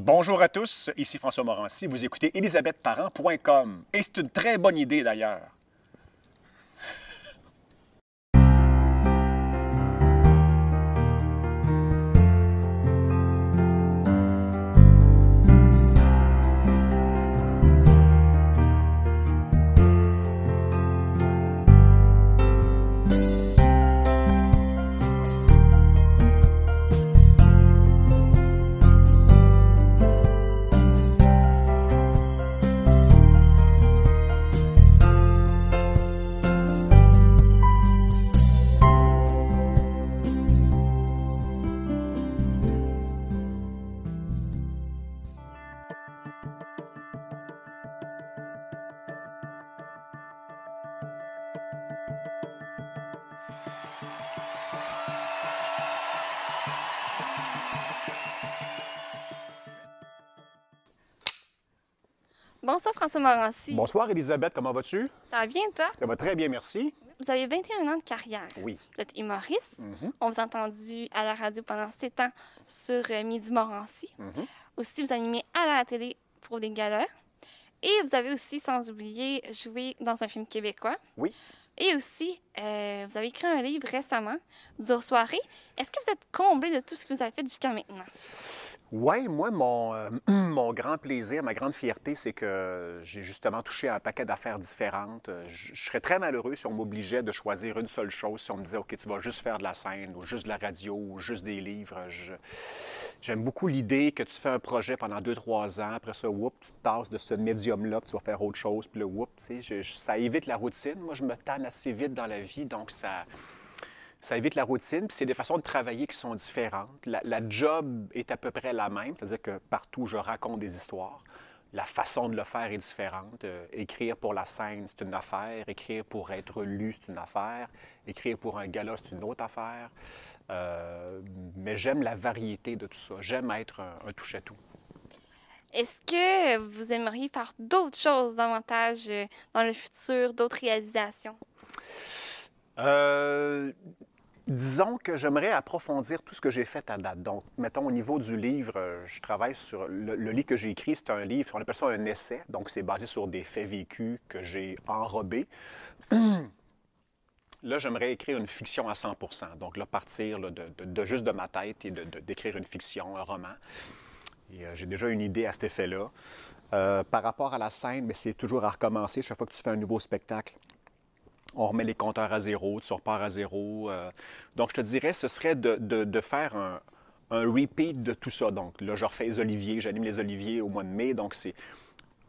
Bonjour à tous, ici François Morancy. Vous écoutez elisabethparent.com et c'est une très bonne idée d'ailleurs. Bonsoir François Morancy. Bonsoir Elisabeth, comment vas-tu? Ça va bien, toi? Ça va très bien, merci. Vous avez 21 ans de carrière. Oui. Vous êtes humoriste. Mhm. On vous a entendu à la radio pendant 7 ans sur euh, Midi Morancy. Mhm. Aussi, vous animez à la télé pour des galères. Et vous avez aussi, sans oublier, joué dans un film québécois. Oui. Et aussi, euh, vous avez écrit un livre récemment, Dure Soirée. Est-ce que vous êtes comblé de tout ce que vous avez fait jusqu'à maintenant? Oui, moi, mon, euh, mon, grand plaisir, ma grande fierté, c'est que j'ai justement touché à un paquet d'affaires différentes. Euh, je, serais très malheureux si on m'obligeait de choisir une seule chose, si on me disait, OK, tu vas juste faire de la scène, ou juste de la radio, ou juste des livres. J'aime beaucoup l'idée que tu fais un projet pendant deux, trois ans, après ça, whoop, tu te tasses de ce médium-là, puis tu vas faire autre chose, puis le whoop, tu sais, ça évite la routine. Moi, je me tanne assez vite dans la vie, donc ça ça évite la routine, puis c'est des façons de travailler qui sont différentes. La, job est à peu près la même, c'est-à-dire que partout je raconte des histoires. La façon de le faire est différente. Euh, écrire pour la scène, c'est une affaire. Écrire pour être lu, c'est une affaire. Écrire pour un gala, c'est une autre affaire. Euh, mais j'aime la variété de tout ça. J'aime être un, un touche-à-tout. Est-ce que vous aimeriez faire d'autres choses davantage euh, dans le futur, d'autres réalisations? Euh, disons que j'aimerais approfondir tout ce que j'ai fait à date. Donc, mettons, au niveau du livre, euh, je travaille sur le, livre que j'ai écrit, c'est un livre, on appelle ça un essai, donc c'est basé sur des faits vécus que j'ai enrobés. là, j'aimerais écrire une fiction à 100 donc là, partir de, juste de ma tête et d'écrire une fiction, un roman. Euh, j'ai déjà une idée à cet effet-là. Euh, par rapport à la scène, mais c'est toujours à recommencer chaque fois que tu fais un nouveau spectacle on remet les compteurs à zéro, tu repars à zéro. Euh. donc, je te dirais, ce serait de, faire un, repeat de tout ça. Donc, là, je refais les Oliviers, j'anime les Oliviers au mois de mai. Donc, c'est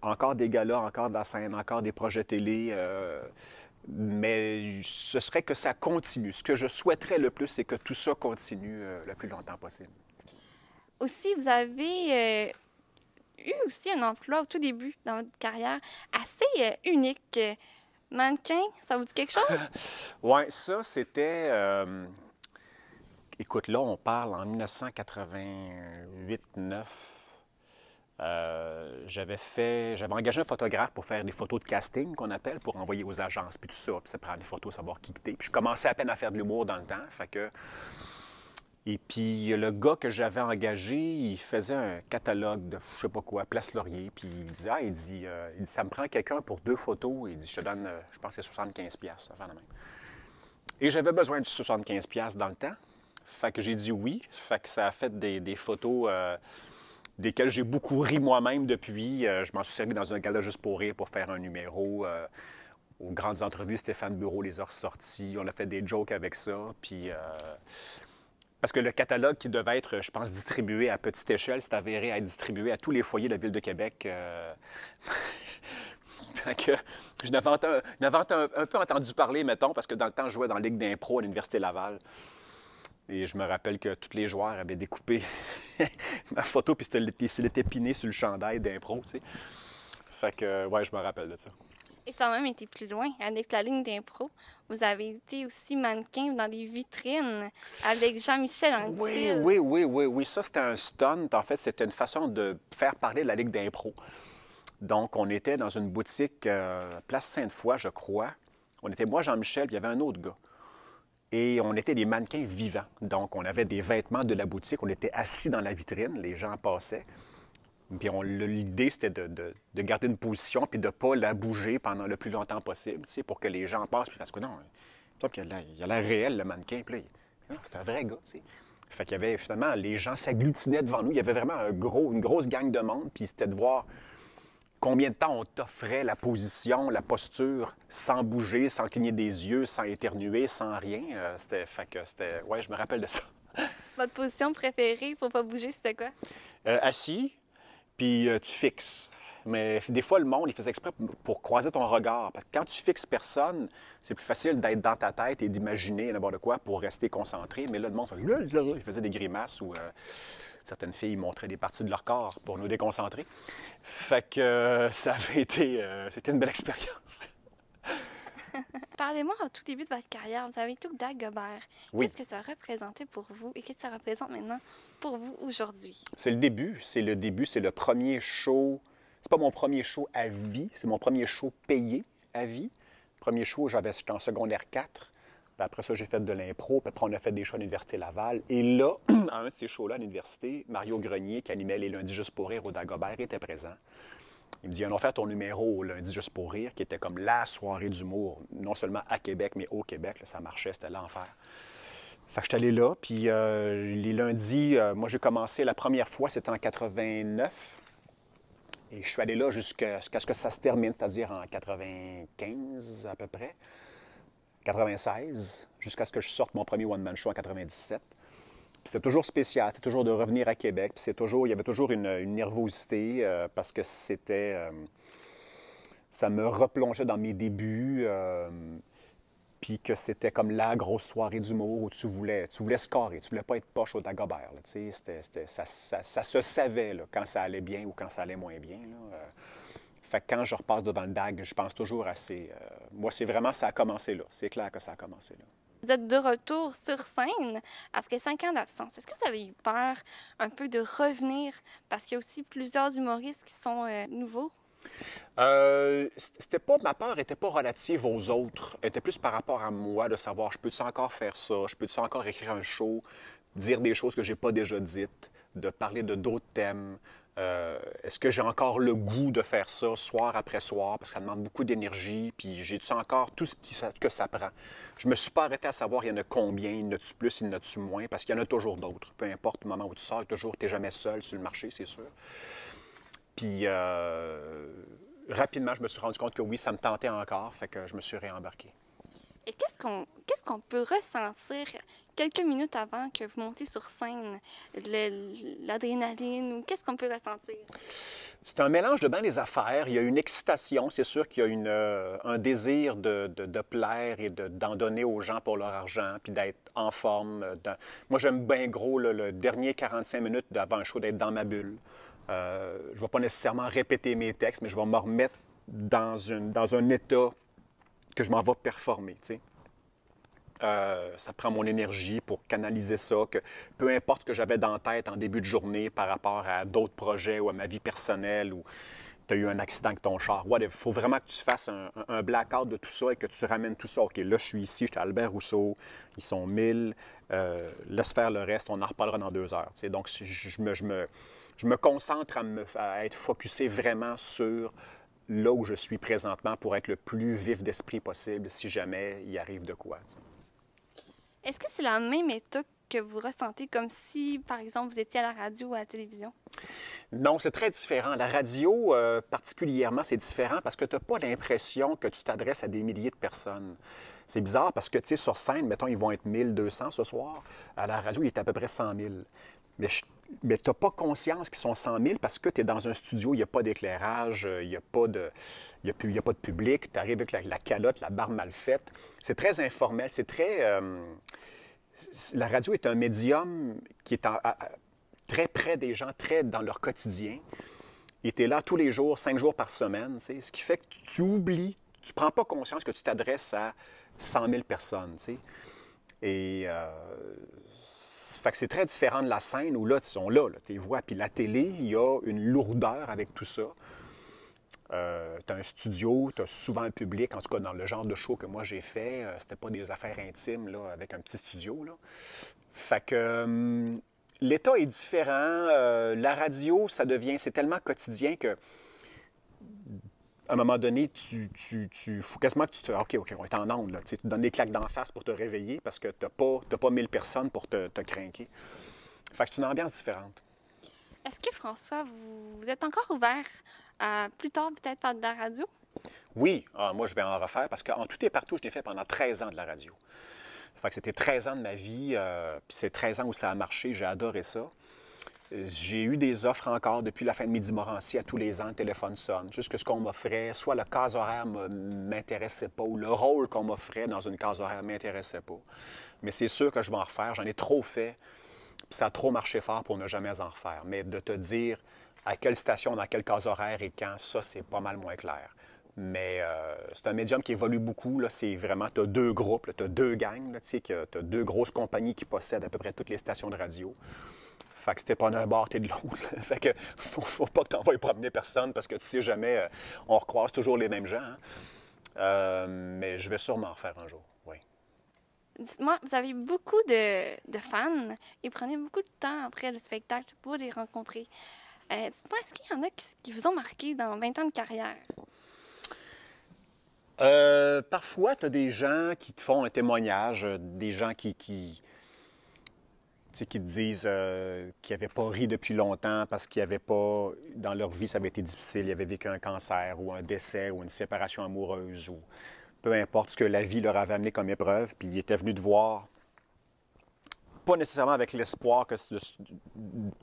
encore des galas, encore de la scène, encore des projets télé. Euh. mais ce serait que ça continue. Ce que je souhaiterais le plus, c'est que tout ça continue euh, le plus longtemps possible. Aussi, vous avez eu aussi un emploi au tout début dans votre carrière assez unique Mannequin, ça vous dit quelque chose? oui, ça, c'était. Euh, écoute, là, on parle en 1988-9. Euh, j'avais fait, j'avais engagé un photographe pour faire des photos de casting qu'on appelle, pour envoyer aux agences, puis tout ça, puis ça prend des photos, savoir qui quitter. Puis je commençais à peine à faire de l'humour dans le temps, fait que et puis, le gars que j'avais engagé, il faisait un catalogue de je sais pas quoi, Place Laurier. Puis il disait, ah, il dit, euh, ça me prend quelqu'un pour deux photos. Il dit, je te donne, euh, je pense que c'est 75 pièces Et j'avais besoin de 75 pièces dans le temps. Fait que j'ai dit oui. Fait que ça a fait des, photos euh, desquelles j'ai beaucoup ri moi-même depuis. je m'en suis servi dans un gala juste pour rire pour faire un numéro aux grandes entrevues, Stéphane Bureau les a ressortis. On a fait des jokes avec ça. Puis parce que le catalogue qui devait être, je pense, distribué à petite échelle s'est avéré être distribué à tous les foyers de la Ville de Québec. Euh, je n'avais un, peu entendu parler, mettons, parce que dans le temps, je jouais dans la Ligue d'impro à l'Université Laval. Et je me rappelle que tous les joueurs avaient découpé ma photo, puis c'était était piné sur le chandail d'impro, tu sais. Fait que, ouais, je me rappelle de ça et ça même été plus loin avec la ligne d'impro. Vous avez été aussi mannequin dans des vitrines avec Jean-Michel en Oui, oui, oui, oui, oui. Ça, c'était un stunt. En fait, c'était une façon de faire parler la ligue d'impro. Donc, on était dans une boutique euh, Place Sainte-Foy, je crois. On était moi, Jean-Michel, puis il y avait un autre gars. Et on était des mannequins vivants. Donc, on avait des vêtements de la boutique. On était assis dans la vitrine. Les gens passaient. Puis l'idée, c'était de, garder une position puis de ne pas la bouger pendant le plus longtemps possible, tu pour que les gens passent. Puis parce que non, il a l'air réel, le mannequin. Puis hein, c'est un vrai gars, tu sais. Fait qu'il y avait finalement, les gens s'agglutinaient devant nous. Il y avait vraiment un gros, une grosse gang de monde. Puis c'était de voir combien de temps on t'offrait la position, la posture, sans bouger, sans cligner des yeux, sans éternuer, sans rien. Euh, c'était, fait que c'était, ouais, je me rappelle de ça. Votre position préférée pour pas bouger, c'était quoi? Euh, assis, puis euh, tu fixes. Mais des fois, le monde, il faisait exprès pour croiser ton regard. Parce que quand tu fixes personne, c'est plus facile d'être dans ta tête et d'imaginer n'importe quoi pour rester concentré. Mais là, le monde il faisait des grimaces ou euh, certaines filles montraient des parties de leur corps pour nous déconcentrer. Fait que euh, ça avait été... c'était une belle expérience. Parlez-moi au tout début de votre carrière. Vous avez tout Dagobert. Qu'est-ce que ça représentait pour vous et qu'est-ce que ça représente maintenant pour vous aujourd'hui? C'est le début. C'est le début. C'est le premier show. C'est pas mon premier show à vie. C'est mon premier show payé à vie. Premier show, j'avais, j'étais en secondaire 4. Ben, après ça, j'ai fait de l'impro. Puis après, on a fait des shows à l'Université Laval. Et là, à un de ces shows-là à l'université, Mario Grenier, qui animait les lundis juste pour rire au Dagobert, était présent. Il me dit, on a offert ton numéro lundi juste pour rire, qui était comme la soirée d'humour, non seulement à Québec, mais au Québec. ça marchait, c'était l'enfer. Fait que je suis allé là, puis euh, les lundis, euh, moi j'ai commencé la première fois, c'était en 89. Et je suis allé là jusqu'à ce que ça se termine, c'est-à-dire en 95 à peu près, 96, jusqu'à ce que je sorte mon premier one-man show en 97 c'est toujours spécial, c'est toujours de revenir à Québec. Puis c'est toujours, il y avait toujours une, nervosité euh, parce que c'était, euh, ça me replongeait dans mes débuts. Euh, puis que c'était comme la grosse soirée d'humour où tu voulais, tu voulais carrer, tu voulais pas être poche au Dagobert. c'était, ça, se savait là, quand ça allait bien ou quand ça allait moins bien. Fait que quand je repasse devant le DAG, je pense toujours à ces... moi, c'est vraiment, ça a commencé là. C'est clair que ça a commencé là. Vous êtes de retour sur scène après cinq ans d'absence. Est-ce que vous avez eu peur un peu de revenir parce qu'il y a aussi plusieurs humoristes qui sont euh, nouveaux? Euh, c'était pas ma peur était pas relative aux autres, elle était plus par rapport à moi de savoir je peux tu encore faire ça, je peux tu encore écrire un show, dire des choses que j'ai pas déjà dites, de parler de d'autres thèmes, euh, est-ce que j'ai encore le goût de faire ça soir après soir parce que ça demande beaucoup d'énergie, puis j'ai-tu encore tout ce que ça prend? Je me suis pas arrêté à savoir il y en a combien, il y en a-tu plus, il y en a-tu moins, parce qu'il y en a toujours d'autres. Peu importe le moment où tu sors, toujours, tu n'es jamais seul sur le marché, c'est sûr. Puis euh, rapidement, je me suis rendu compte que oui, ça me tentait encore, fait que je me suis réembarqué. Et qu'est-ce qu'on qu'est-ce qu'on peut ressentir quelques minutes avant que vous montez sur scène, l'adrénaline ou qu'est-ce qu'on peut ressentir? C'est un mélange de bien des affaires. Il y a une excitation, c'est sûr qu'il y a une, euh, un désir de, de, plaire et d'en donner aux gens pour leur argent, puis d'être en forme. Euh, Moi, j'aime bien gros le dernier 45 minutes avant un show d'être dans ma bulle. Euh, je ne vais pas nécessairement répéter mes textes, mais je vais me remettre dans, une, dans un état que je m'en vais performer. Tu sais. Euh, ça prend mon énergie pour canaliser ça, que peu importe que j'avais dans la tête en début de journée par rapport à d'autres projets ou à ma vie personnelle ou tu as eu un accident avec ton char, Il faut vraiment que tu fasses un, blackout de tout ça et que tu ramènes tout ça. OK, là, je suis ici, je suis Albert Rousseau, ils sont mille, euh, laisse faire le reste, on en reparlera dans deux heures. Donc, je, me, concentre à, être focusé vraiment sur là où je suis présentement pour être le plus vif d'esprit possible si jamais il arrive de quoi. Est-ce que c'est la même état que vous ressentez comme si, par exemple, vous étiez à la radio ou à la télévision? Non, c'est très différent. La radio, euh, particulièrement, c'est différent parce que tu n'as pas l'impression que tu t'adresses à des milliers de personnes. C'est bizarre parce que, tu sais, sur scène, mettons, ils vont être 1200 ce soir. À la radio, il est à peu près 100 000. Mais je mais tu n'as pas conscience qu'ils sont 100 000 parce que tu es dans un studio, il n'y a pas d'éclairage, euh, il n'y a, pas de, pas de public, tu arrives avec la, calotte, la barre mal faite. C'est très informel, c'est très... Euh, la radio est un médium qui est très près des gens, très dans leur quotidien. Et tu es là tous les jours, cinq jours par semaine, ce qui fait que tu oublies, tu prends pas conscience que tu t'adresses à 100 000 personnes. Et euh, fait que c'est très différent de la scène où là, ils sont là, là tes voix. Puis la télé, il y a une lourdeur avec tout ça. Euh, tu as un studio, tu as souvent un public, en tout cas dans le genre de show que moi j'ai fait, euh, c'était pas des affaires intimes là, avec un petit studio. Là. Fait que hum, l'état est différent. Euh, la radio, ça devient, c'est tellement quotidien que à un moment donné, tu, tu, tu faut quasiment que tu te. Ah, OK, OK, on est en onde. Tu, sais, donnes des claques d'en face pour te réveiller parce que tu n'as pas, mille 1000 personnes pour te, te craquer. Fait que c'est une ambiance différente. Est-ce que, François, vous, êtes encore ouvert à plus tard, peut-être, faire de la radio? Oui, ah, moi, je vais en refaire parce qu'en tout et partout, je l'ai fait pendant 13 ans de la radio. Fait que c'était 13 ans de ma vie, euh, puis c'est 13 ans où ça a marché, j'ai adoré ça. J'ai eu des offres encore depuis la fin de Midi-Morancy. À tous les ans, le téléphone sonne. Jusque ce qu'on m'offrait, soit le cas horaire ne m'intéressait pas ou le rôle qu'on m'offrait dans une case horaire ne m'intéressait pas. Mais c'est sûr que je vais en refaire. J'en ai trop fait. Ça a trop marché fort pour ne jamais en refaire. Mais de te dire à quelle station, dans quel cas horaire et quand, ça, c'est pas mal moins clair. Mais euh, c'est un médium qui évolue beaucoup. C'est vraiment, tu as deux groupes, tu as deux gangs, tu as deux grosses compagnies qui possèdent à peu près toutes les stations de radio. Fait que c'était pas d'un bord, t'es de l'autre. Fait que faut, pas que t'envoies promener personne parce que tu sais jamais, euh, on recroise toujours les mêmes gens. Hein. Euh, mais je vais sûrement en refaire un jour, oui. Dites-moi, vous avez beaucoup de, fans et prenez beaucoup de temps après le spectacle pour les rencontrer. Euh, dites-moi, est-ce qu'il y en a qui, vous ont marqué dans 20 ans de carrière? parfois, tu des gens qui te font un témoignage, des gens qui, qui te disent euh, qu'ils n'avaient pas ri depuis longtemps parce qu'ils n'avaient pas, dans leur vie, ça avait été difficile, ils avaient vécu un cancer ou un décès ou une séparation amoureuse ou peu importe ce que la vie leur avait amené comme épreuve, puis ils étaient venus te voir, pas nécessairement avec l'espoir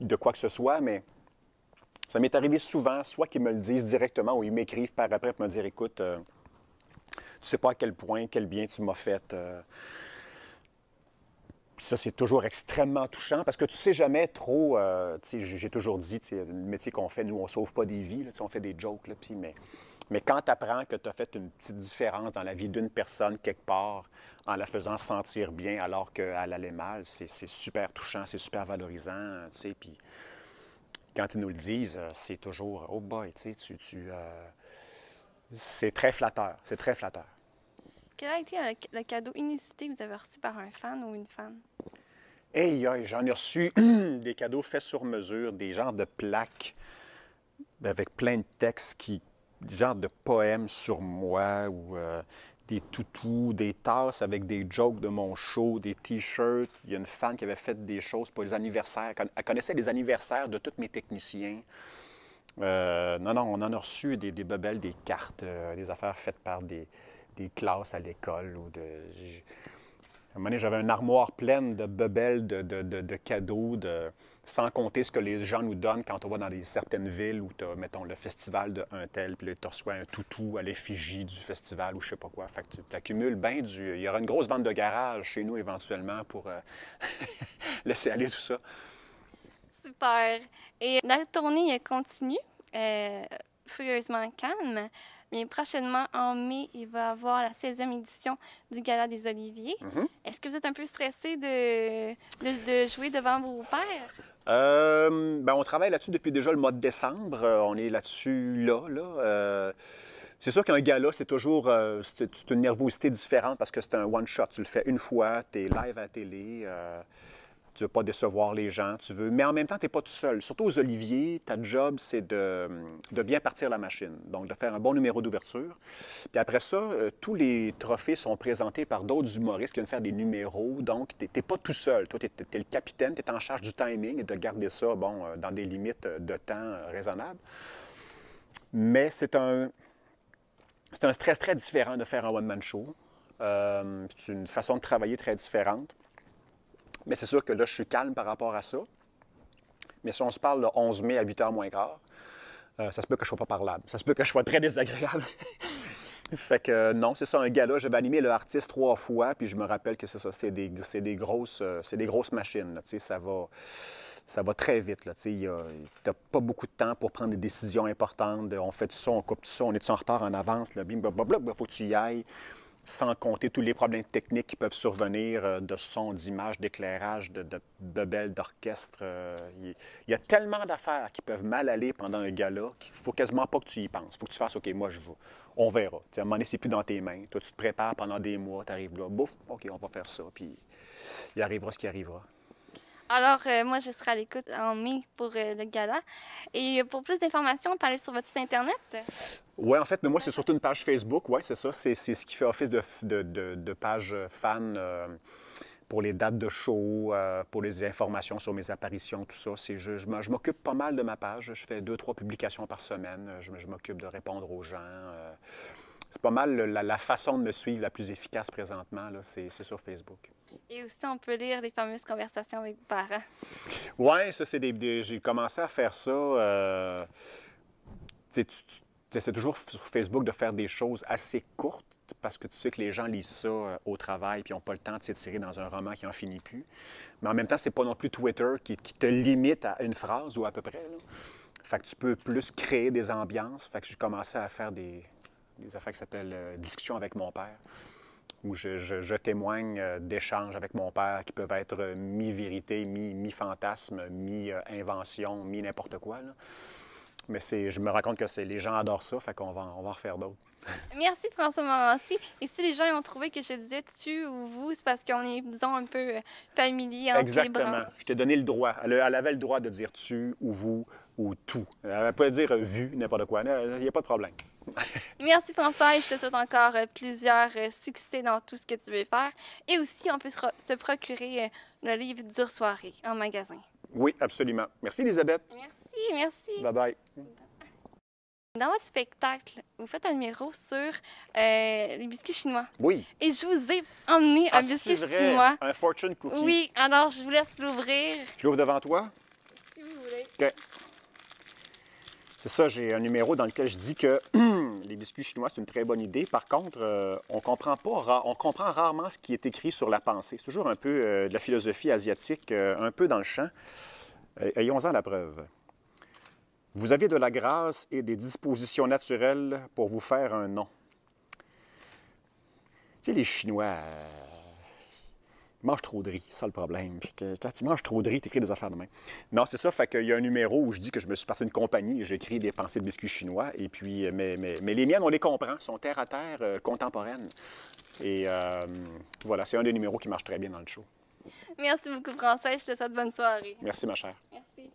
de, quoi que ce soit, mais ça m'est arrivé souvent, soit qu'ils me le disent directement ou ils m'écrivent par après pour me dire, écoute, tu euh, tu sais pas à quel point, quel bien tu m'as fait. Euh, ça, c'est toujours extrêmement touchant parce que tu sais jamais trop. Euh, j'ai toujours dit, le métier qu'on fait, nous, on sauve pas des vies, là, on fait des jokes, mais, mais quand tu apprends que tu as fait une petite différence dans la vie d'une personne quelque part en la faisant sentir bien alors qu'elle allait mal, c'est super touchant, c'est super valorisant, Puis quand ils nous le disent, euh, c'est toujours, oh boy, tu sais, euh, c'est très flatteur, c'est très flatteur. Quel a été le cadeau inusité que vous avez reçu par un fan ou une fan? Hey, j'en ai reçu des cadeaux faits sur mesure, des genres de plaques avec plein de textes qui, des genres de poèmes sur moi ou euh, des toutous, des tasses avec des jokes de mon show, des t-shirts. Il y a une fan qui avait fait des choses pour les anniversaires. Elle connaissait les anniversaires de tous mes techniciens. Euh, non, non, on en a reçu des, des bebelles, des cartes, euh, des affaires faites par des, des classes à l'école ou de. À un moment donné, j'avais une armoire pleine de bebelles, de, de, de, cadeaux, de... sans compter ce que les gens nous donnent quand on va dans des, certaines villes où tu as, mettons, le festival de un tel, puis tu reçois un toutou à l'effigie du festival ou je sais pas quoi. Fait que tu accumules bien du. Il y aura une grosse vente de garage chez nous éventuellement pour euh, laisser aller tout ça. Super. Et la tournée continue, euh, furieusement calme. Mais prochainement, en mai, il va y avoir la 16e édition du Gala des Oliviers. Mhm. Est-ce que vous êtes un peu stressé de, de, jouer devant vos pères? Euh, ben, on travaille là-dessus depuis déjà le mois de décembre. Euh, on est là-dessus là. Euh, c'est sûr qu'un gala, c'est toujours c'est une nervosité différente parce que c'est un one-shot. Tu le fais une fois, tu es live à télé tu ne veux pas décevoir les gens, tu veux, mais en même temps, tu n'es pas tout seul. Surtout aux oliviers, ta job, c'est de, bien partir la machine, donc de faire un bon numéro d'ouverture. Puis après ça, euh, tous les trophées sont présentés par d'autres humoristes qui viennent faire des numéros, donc tu n'es pas tout seul. Toi, tu es, le capitaine, tu es en charge du timing et de garder ça, bon, euh, dans des limites euh, de temps raisonnables. Mais c'est un, stress très différent de faire un one-man show. c'est une façon de travailler très différente. Mais c'est sûr que là, je suis calme par rapport à ça. Mais si on se parle le 11 mai à 8 h moins quart, euh, ça se peut que je sois pas parlable. Ça se peut que je sois très désagréable. fait que euh, non, c'est ça, un gala. J'avais animé le artiste trois fois, puis je me rappelle que c'est ça, c'est des, grosses, euh, c'est des grosses machines. Là, ça va ça va très vite. Tu n'as pas beaucoup de temps pour prendre des décisions importantes. on fait tout ça, on coupe tout ça, on est en retard, en avance, là, bim, blablabla, faut que tu y ailles sans compter tous les problèmes techniques qui peuvent survenir euh, de son, d'image, d'éclairage, de, de, d'orchestre. il euh, y a tellement d'affaires qui peuvent mal aller pendant un gala qu'il faut quasiment pas que tu y penses. Il faut que tu fasses OK, moi je vais. On verra. Tu à un moment donné, c'est plus dans tes mains. Toi, tu te prépares pendant des mois, tu arrives là, bouf, OK, on va faire ça. Puis il arrivera ce qui arrivera. Alors, euh, moi, je serai à l'écoute en mai pour euh, le gala. Et euh, pour plus d'informations, on sur votre site Internet. Oui, en fait, mais moi, c'est surtout une page Facebook. Oui, c'est ça. C'est ce qui fait office de, page fan pour les dates de show, pour les informations sur mes apparitions, tout ça. Je, m'occupe pas mal de ma page. Je fais deux, trois publications par semaine. je m'occupe de répondre aux gens c'est pas mal la, façon de me suivre la plus efficace présentement, c'est sur Facebook. Et aussi, on peut lire les fameuses conversations avec vos parents. Oui, ça, c'est des, J'ai commencé à faire ça. Euh, tu, toujours sur Facebook de faire des choses assez courtes parce que tu sais que les gens lisent ça euh, au travail puis n'ont pas le temps de s'étirer dans un roman qui n'en finit plus. Mais en même temps, c'est pas non plus Twitter qui, te limite à une phrase ou à peu près. Fait que tu peux plus créer des ambiances. Fait que j'ai commencé à faire des, des affaires qui s'appellent euh, Discussion avec mon père, où je, témoigne euh, d'échanges avec mon père qui peuvent être euh, mi-vérité, mi-fantasme, mi mi-invention, invention mi nimporte quoi. Là. Mais je me rends compte que les gens adorent ça, fait qu'on va, on va en refaire d'autres. Merci François Morancy. Et si les gens ont trouvé que je disais tu ou vous, c'est parce qu'on est, disons, un peu familier entre Exactement. les Je t'ai donné le droit. Elle, elle, avait le droit de dire tu ou vous ou tout. Elle pouvait dire vu, n'importe quoi. Il n'y a pas de problème. Merci François et je te souhaite encore euh, plusieurs euh, succès dans tout ce que tu veux faire. Et aussi, on peut se procurer euh, le livre Dure Soirée en magasin. Oui, absolument. Merci Elisabeth. Merci, merci. Bye bye. Dans votre spectacle, vous faites un numéro sur les biscuits chinois. Oui. Et je vous ai emmené un ah, biscuit chinois. Un fortune cookie. Oui, alors je vous laisse l'ouvrir. Je l'ouvre devant toi? Si vous voulez. OK. C'est ça, j'ai un numéro dans lequel je dis que les biscuits chinois, c'est une très bonne idée. Par contre, euh, on, comprend pas, on comprend rarement ce qui est écrit sur la pensée. C'est toujours un peu euh, de la philosophie asiatique, euh, un peu dans le champ. Ayons-en la preuve. Vous avez de la grâce et des dispositions naturelles pour vous faire un nom. Tu sais, les Chinois, mange trop de riz, ça le problème. quand tu manges trop de riz, tu écris des affaires de main. Non, c'est ça, fait qu'il y a un numéro où je dis que je me suis parti d'une compagnie, et j'écris des pensées de biscuits chinois, et puis, euh, mais, mais, les miennes, on les comprend, sont terre à terre, euh, contemporaines. Et euh, voilà, c'est un des numéros qui marche très bien dans le show. Merci beaucoup, François, je te souhaite bonne soirée. Merci, ma chère. Merci.